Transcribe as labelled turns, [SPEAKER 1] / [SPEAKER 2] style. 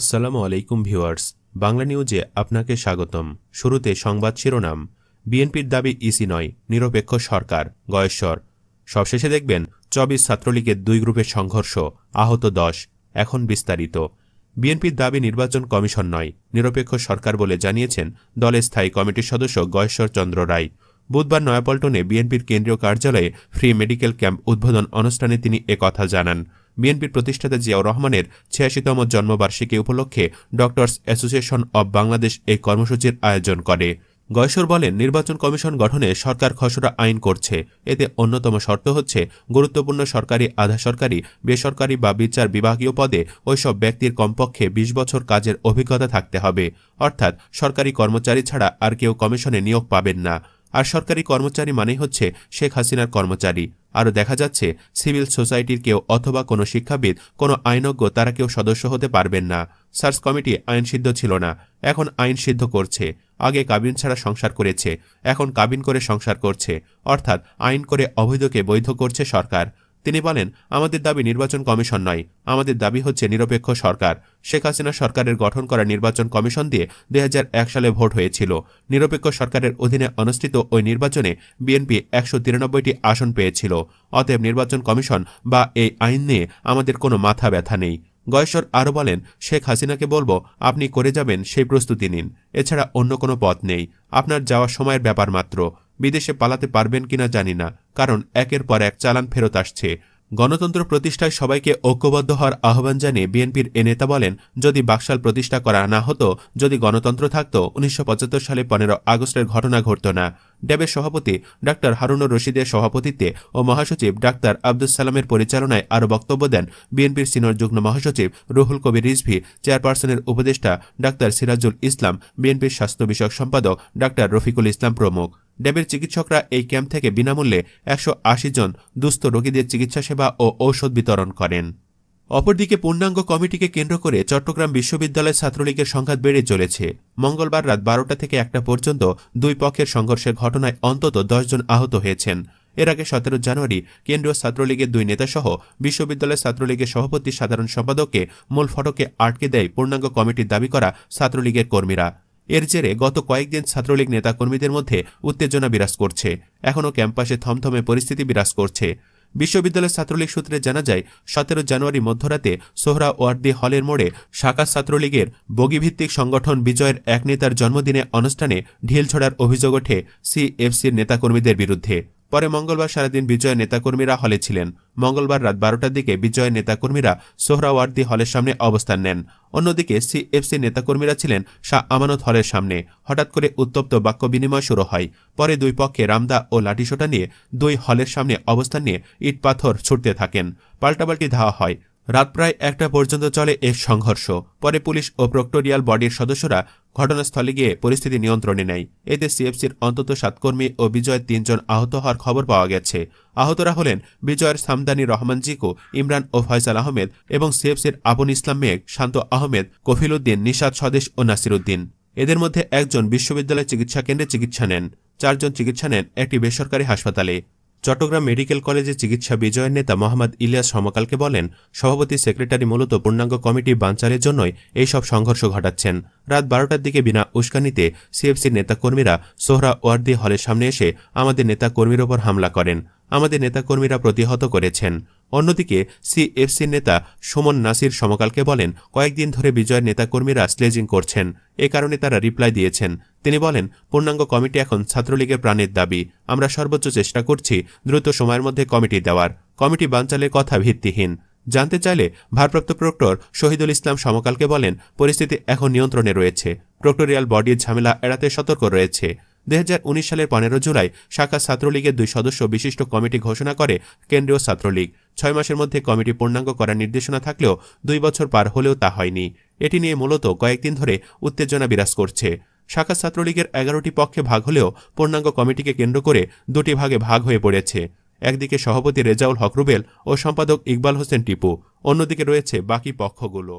[SPEAKER 1] আসসালামু আলাইকুম ভিউয়ার্স বাংলা নিউজে আপনাকে স্বাগতম শুরুতে সংবাদ শিরোনাম বিএনপির দাবি ইসি নয় নিরপেক্ষ সরকার গয়েশ্বর সবশেষে দেখবেন চব্বিশ ছাত্রলীগের দুই গ্রুপের সংঘর্ষ আহত দশ এখন বিস্তারিত বিএনপির দাবি নির্বাচন কমিশন নয় নিরপেক্ষ সরকার বলে জানিয়েছেন দলের স্থায়ী কমিটির সদস্য গয়েশ্বর চন্দ্র রায় বুধবার নয়াপল্টনে বিএনপির কেন্দ্রীয় কার্যালয়ে ফ্রি মেডিকেল ক্যাম্প উদ্বোধন অনুষ্ঠানে তিনি একথা জানান বিএনপির প্রতিষ্ঠাতা জিয়াউর রহমানের ছিয়াশিতম জন্মবার্ষিকী উপলক্ষে ডক্টরস অ্যাসোসিয়েশন অব বাংলাদেশ এই কর্মসূচির আয়োজন করে গয়সর বলেন নির্বাচন কমিশন গঠনে সরকার খসড়া আইন করছে এতে অন্যতম শর্ত হচ্ছে গুরুত্বপূর্ণ সরকারি আধা সরকারি বেসরকারি বা বিচার বিভাগীয় পদে ওইসব ব্যক্তির কমপক্ষে ২০ বছর কাজের অভিজ্ঞতা থাকতে হবে অর্থাৎ সরকারি কর্মচারী ছাড়া আর কেউ কমিশনে নিয়োগ পাবেন না আর সরকারি কর্মচারী মানেই হচ্ছে শেখ হাসিনার কর্মচারী আরও দেখা যাচ্ছে সিভিল সোসাইটির কেউ অথবা কোনো শিক্ষাবিদ কোনো আইনজ্ঞ তারা কেউ সদস্য হতে পারবেন না সার্চ কমিটি আইনসিদ্ধ ছিল না এখন আইন সিদ্ধ করছে আগে কাবিন ছাড়া সংসার করেছে এখন কাবিন করে সংসার করছে অর্থাৎ আইন করে অবৈধকে বৈধ করছে সরকার তিনি বলেন আমাদের দাবি নির্বাচন কমিশন নয় আমাদের দাবি হচ্ছে নিরপেক্ষ সরকার শেখ হাসিনা সরকারের গঠন করা নির্বাচন কমিশন দিয়ে দুই সালে ভোট হয়েছিল নিরপেক্ষ সরকারের অধীনে অনুষ্ঠিত ওই নির্বাচনে বিএনপি একশো তিরানব্বইটি আসন পেয়েছিল অতএব নির্বাচন কমিশন বা এই আইন নিয়ে আমাদের কোনো মাথা ব্যথা নেই গয়েশ্বর আরও বলেন শেখ হাসিনাকে বলবো আপনি করে যাবেন সেই প্রস্তুতি নিন এছাড়া অন্য কোনো পথ নেই আপনার যাওয়ার সময়ের ব্যাপার মাত্র বিদেশে পালাতে পারবেন কিনা জানি না কারণ একের পর এক চালান ফেরত আসছে গণতন্ত্র প্রতিষ্ঠায় সবাইকে ঐক্যবদ্ধ হওয়ার আহ্বান জানিয়ে বিএনপির এ নেতা বলেন যদি বাকশাল প্রতিষ্ঠা করা না হতো যদি গণতন্ত্র থাকত উনিশশো সালে পনেরো আগস্টের ঘটনা ঘটত না ড্যাবের সভাপতি ডাক্তার হারুনুর রশিদের সভাপতিত্বে ও মহাসচিব ডাক্তার আব্দুল সালামের পরিচালনায় আরও বক্তব্য দেন বিএনপির সিনিয়র যুগ্ম মহাসচিব রুহুল কবির রিজভি চেয়ারপারসনের উপদেষ্টা ডাক্তার সিরাজুল ইসলাম বিএনপির স্বাস্থ্য বিষয়ক সম্পাদক ডাক্তার রফিকুল ইসলাম প্রমুখ ডেবের চিকিৎসকরা এই ক্যাম্প থেকে বিনামূল্যে একশো জন দুস্থ রোগীদের চিকিৎসা সেবা ও ঔষধ বিতরণ করেন অপরদিকে পূর্ণাঙ্গ কমিটিকে কেন্দ্র করে চট্টগ্রাম বিশ্ববিদ্যালয় ছাত্রলীগের সংঘাত বেড়ে চলেছে মঙ্গলবার রাত বারোটা থেকে একটা পর্যন্ত দুই পক্ষের সংঘর্ষের ঘটনায় অন্তত জন আহত হয়েছেন এর আগে সতেরো জানুয়ারি কেন্দ্রীয় ছাত্রলীগের দুই নেতাসহ বিশ্ববিদ্যালয় ছাত্রলীগের সভাপতি সাধারণ সম্পাদককে মূল ফটকে আটকে দেয় পূর্ণাঙ্গ কমিটির দাবি করা ছাত্রলীগের কর্মীরা এর জেরে গত কয়েকদিন ছাত্রলীগ নেতাকর্মীদের মধ্যে উত্তেজনা বিরাজ করছে এখনও ক্যাম্পাসে থমথমে পরিস্থিতি বিরাজ করছে বিশ্ববিদ্যালয় ছাত্রলীগ সূত্রে জানা যায় সতেরো জানুয়ারি মধ্যরাতে সোহরা ওয়ার্দি হলের মোড়ে শাখা ছাত্রলীগের বগিভিত্তিক সংগঠন বিজয়ের এক নেতার জন্মদিনে অনুষ্ঠানে ঢিল ছড়ার অভিযোগ ওঠে সিএফসির নেতাকর্মীদের বিরুদ্ধে পরে মঙ্গলবার সারাদিন বিজয় নেতাকর্মীরা হলে ছিলেন মঙ্গলবার রাত বারোটার দিকে বিজয় নেতাকর্মীরা সোহরাওয়ার্দি হলের সামনে অবস্থান নেন অন্যদিকে সিএফসি নেতাকর্মীরা ছিলেন শাহ আমানত হলের সামনে হঠাৎ করে উত্তপ্ত বাক্য বিনিময় শুরু হয় পরে দুই পক্ষে রামদা ও লাঠিসোটা নিয়ে দুই হলের সামনে অবস্থান নিয়ে ইট পাথর ছুটতে থাকেন পাল্টাপাল্টি ধাওয়া হয় রাত প্রায় একটা পর্যন্ত চলে এ সংঘর্ষ পরে পুলিশ ও প্রক্টোরিয়াল বডির সদস্যরা ঘটনাস্থলে গিয়ে পরিস্থিতি নিয়ন্ত্রণে নেয় এতে সিএফসির অন্তত সাতকর্মী ও বিজয়ের তিনজন আহত হওয়ার খবর পাওয়া গেছে আহতরা হলেন বিজয়ের সামদানি রহমান জিকু ইমরান ও ফয়সাল আহমেদ এবং সিএফসির আবুল ইসলাম মেঘ শান্ত আহমেদ কফিলউদ্দিন নিশাদ স্বদেশ ও নাসিরউদ্দিন এদের মধ্যে একজন বিশ্ববিদ্যালয় চিকিৎসা কেন্দ্রে চিকিৎসা নেন চারজন চিকিৎসা নেন একটি বেসরকারি হাসপাতালে চট্টগ্রাম মেডিকেল কলেজে চিকিৎসা বিজয়ের নেতা মোহাম্মদ ইলিয়াস সমকালকে বলেন সভাপতি সেক্রেটারি মূলত পূর্ণাঙ্গ কমিটি বাঞ্চারের জন্যই এইসব সংঘর্ষ ঘটাচ্ছেন রাত বারোটার দিকে বিনা উস্কানিতে সিএফসির নেতাকর্মীরা সোহরা ওয়ার্দি হলের সামনে এসে আমাদের নেতাকর্মীর ওপর হামলা করেন আমাদের নেতাকর্মীরা প্রতিহত করেছেন অন্যদিকে সিএফসির নেতা সুমন নাসির সমকালকে বলেন কয়েকদিন ধরে বিজয়ের নেতাকর্মীরা স্লেজিং করছেন এ কারণে তারা রিপ্লাই দিয়েছেন তিনি বলেন পূর্ণাঙ্গ কমিটি এখন ছাত্রলীগের প্রাণের দাবি আমরা সর্বোচ্চ চেষ্টা করছি দ্রুত সময়ের মধ্যে কমিটি দেওয়ার কমিটি বানচালের কথা ভিত্তিহীন জানতে চাইলে ভারপ্রাপ্ত প্রক্টর শহীদুল ইসলাম সমকালকে বলেন পরিস্থিতি এখন নিয়ন্ত্রণে রয়েছে প্রক্টোরিয়াল বডির ঝামেলা এড়াতে সতর্ক রয়েছে উনিশ সালের পনেরো জুলাই শাখা ছাত্রলীগের দুই সদস্য বিশিষ্ট কমিটি ঘোষণা করে কেন্দ্রীয় ছাত্রলীগ ছয় মাসের মধ্যে কমিটি পূর্ণাঙ্গ করার নির্দেশনা থাকলেও দুই বছর পার হলেও তা হয়নি এটি নিয়ে মূলত কয়েকদিন ধরে উত্তেজনা বিরাজ করছে শাখা ছাত্রলীগের এগারোটি পক্ষে ভাগ হলেও পূর্ণাঙ্গ কমিটিকে কেন্দ্র করে দুটি ভাগে ভাগ হয়ে পড়েছে একদিকে সভাপতি রেজাউল হকরুবেল ও সম্পাদক ইকবাল হোসেন টিপু অন্যদিকে রয়েছে বাকি পক্ষগুলো